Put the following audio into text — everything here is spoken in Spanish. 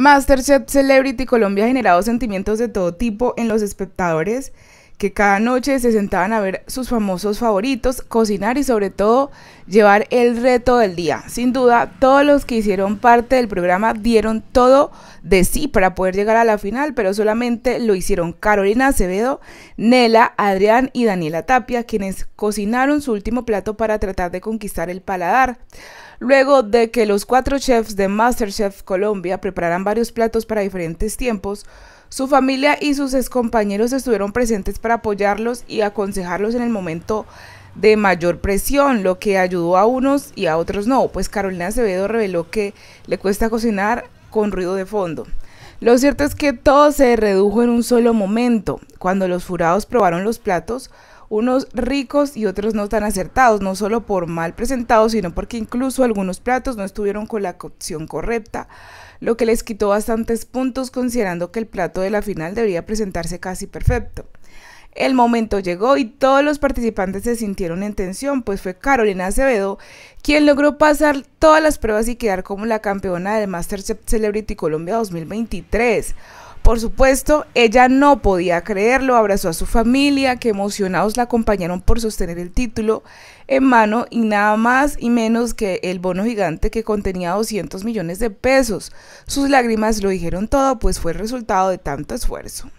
Masterchef Celebrity Colombia ha generado sentimientos de todo tipo en los espectadores que cada noche se sentaban a ver sus famosos favoritos, cocinar y sobre todo llevar el reto del día. Sin duda, todos los que hicieron parte del programa dieron todo de sí para poder llegar a la final, pero solamente lo hicieron Carolina Acevedo, Nela, Adrián y Daniela Tapia, quienes cocinaron su último plato para tratar de conquistar el paladar. Luego de que los cuatro chefs de MasterChef Colombia prepararan varios platos para diferentes tiempos, su familia y sus excompañeros estuvieron presentes para apoyarlos y aconsejarlos en el momento de mayor presión, lo que ayudó a unos y a otros no. Pues Carolina Acevedo reveló que le cuesta cocinar con ruido de fondo. Lo cierto es que todo se redujo en un solo momento. Cuando los furados probaron los platos, unos ricos y otros no tan acertados, no solo por mal presentados, sino porque incluso algunos platos no estuvieron con la cocción correcta, lo que les quitó bastantes puntos considerando que el plato de la final debería presentarse casi perfecto. El momento llegó y todos los participantes se sintieron en tensión, pues fue Carolina Acevedo quien logró pasar todas las pruebas y quedar como la campeona del MasterChef Celebrity Colombia 2023. Por supuesto, ella no podía creerlo, abrazó a su familia, que emocionados la acompañaron por sostener el título en mano y nada más y menos que el bono gigante que contenía 200 millones de pesos. Sus lágrimas lo dijeron todo, pues fue el resultado de tanto esfuerzo.